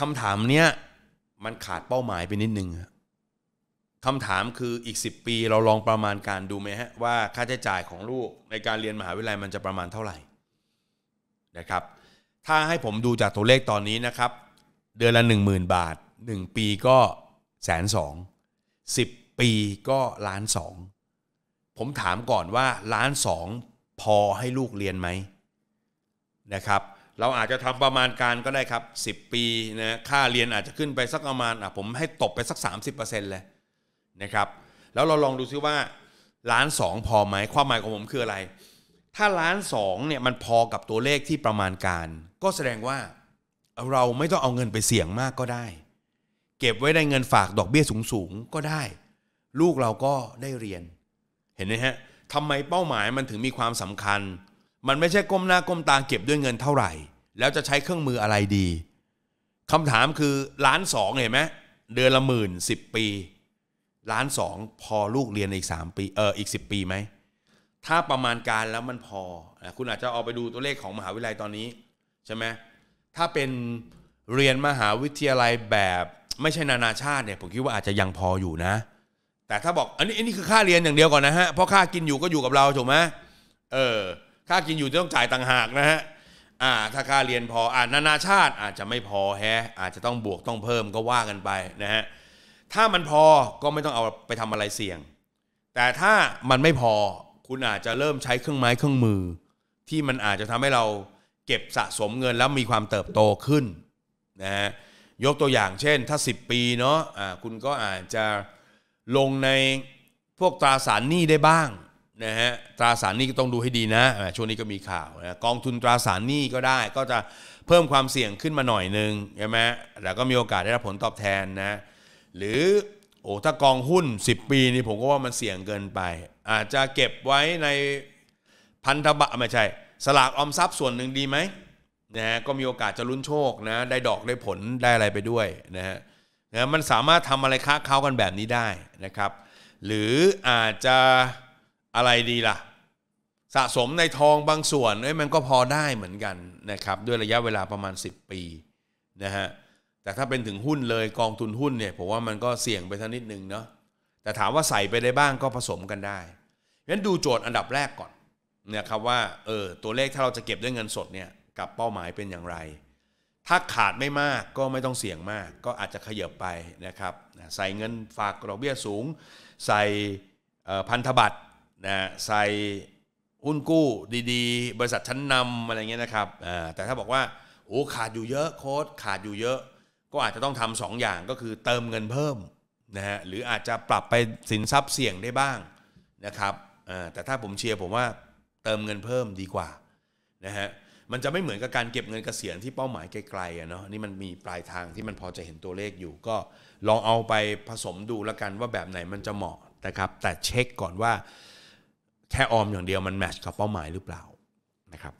คำถามเนี้ยมันขาดเป้าหมายไปนิดนึงคำถามคืออีก 10 ปีเราลองประมาณการดูไหมฮะ ว่าค่าใช้จ่ายของลูกในการเรียนมหาวิทยาลัยมันจะประมาณเท่าไหร่นะครับ ถ้าให้ผมดูจากตัวเลขตอนนี้นะครับ เดือนละ 10,000 บาท 1 ปีก็แสนสองสิบปีก็ล้านสองผมถามก่อนว่าล้านสองพอให้ลูกเรียนไหมนะครับเราอาจจะทำประมาณการก็ได้ครับ 10 ปีนะค่าเรียนอาจจะขึ้นไปสักประมาณอ่ะผมให้ตบไปสัก 30%เลยนะครับ แล้วเราลองดูซิว่าล้านสองพอไหมความหมายของผมคืออะไร ถ้าล้านสองเนี่ยมันพอกับตัวเลขที่ประมาณการ ก็แสดงว่าเราไม่ต้องเอาเงินไปเสี่ยงมากก็ได้ เก็บไว้ได้เงินฝากดอกเบี้ยสูงๆ ก็ได้ ลูกเราก็ได้เรียน เห็นไหมฮะทำไมเป้าหมายมันถึงมีความสำคัญมันไม่ใช่ก้มหน้าก้มตาเก็บด้วยเงินเท่าไหร่ แล้วจะใช้เครื่องมืออะไรดี คำถามคือล้านสองเห็นไหมเดือนละหมื่นสิบปีล้านสองพอลูกเรียนอีกสามปีเอออีกสิบปีไหมถ้าประมาณการแล้วมันพอ คุณอาจจะเอาไปดูตัวเลขของมหาวิทยาลัยตอนนี้ ใช่ไหมถ้าเป็นเรียนมหาวิทยาลัยแบบ ไม่ใช่นานาชาติเนี่ยผมคิดว่าอาจจะยังพออยู่นะ แต่ถ้าบอกอันนี้อันนี้คือค่าเรียนอย่างเดียวก่อนนะฮะเพราะค่ากินอยู่ก็อยู่กับเราถูกไหมเออค่ากินอยู่จะต้องจ่ายต่างหากนะฮะอ่าถ้าค่าเรียนพออ่านานาชาติอาจจะไม่พอแฮะ อาจจะต้องบวกต้องเพิ่มก็ว่ากันไปนะฮะ ถ้ามันพอก็ไม่ต้องเอาไปทำอะไรเสี่ยง แต่ถ้ามันไม่พอคุณอาจจะเริ่มใช้เครื่องไม้เครื่องมือ ที่มันอาจจะทำให้เราเก็บสะสมเงินแล้วมีความเติบโตขึ้นนะฮะยกตัวอย่างเช่นถ้า10 ปีเนาะะคุณก็อาจจะลงในพวกตราสารหนี้ได้บ้างนะฮะตราสารหนี้ก็ต้องดูให้ดีนะ ช่วงนี้ก็มีข่าวนะกองทุนตราสารหนี้ก็ได้ก็จะเพิ่มความเสี่ยงขึ้นมาหน่อยนึงใช่ไหมแล้วก็มีโอกาสได้รับผลตอบแทนนะ หรือโอ้ถ้ากองหุ้น 10 ปีนี่ผมก็ว่ามันเสี่ยงเกินไป อาจจะเก็บไว้ในพันธบัตรไม่ใช่ สลากออมทรัพย์ส่วนหนึ่งดีไหมนะฮะก็มีโอกาสจะลุ้นโชคนะได้ดอกได้ผลได้อะไรไปด้วยนะฮะนะมันสามารถทำอะไรค้าเข้ากันแบบนี้ได้นะครับ หรืออาจจะอะไรดีล่ะ สะสมในทองบางส่วนเอ้ยมันก็พอได้เหมือนกันนะครับด้วยระยะเวลาประมาณ 10 ปีนะฮะแต่ถ้าเป็นถึงหุ้นเลยกองทุนหุ้นเนี่ยผมว่ามันก็เสี่ยงไปสักนิดนึงเนาะแต่ถามว่าใส่ไปได้บ้างก็ผสมกันได้งั้นดูโจทย์อันดับแรกก่อนนะครับว่าเออตัวเลขถ้าเราจะเก็บด้วยเงินสดเนี่ยกับเป้าหมายเป็นอย่างไร ถ้าขาดไม่มากก็ไม่ต้องเสี่ยงมาก ก็อาจจะขยับไปนะครับใส่เงินฝากดอกเบี้ยสูงใส่พันธบัตรนะใส่หุ้นกู้ ดีๆ บริษัทชั้นนำอะไรเงี้ยนะครับแต่ถ้าบอกว่าโอ้ขาดอยู่เยอะโค้ดขาดอยู่เยอะก็อาจจะต้องทำสองอย่างก็คือเติมเงินเพิ่มนะฮะหรืออาจจะปรับไปสินทรัพย์เสี่ยงได้บ้างนะครับแต่ถ้าผมเชียร์ผมว่าเติมเงินเพิ่มดีกว่านะฮะมันจะไม่เหมือนกับการเก็บเงินเกษียณที่เป้าหมายไกลๆเนาะนี่มันมีปลายทางที่มันพอจะเห็นตัวเลขอยู่ ก็ลองเอาไปผสมดูแล้วกันว่าแบบไหนมันจะเหมาะนะครับแต่เช็คก่อนว่าแค่ออมอย่างเดียวมันแมชกับเป้าหมายหรือเปล่านะครับ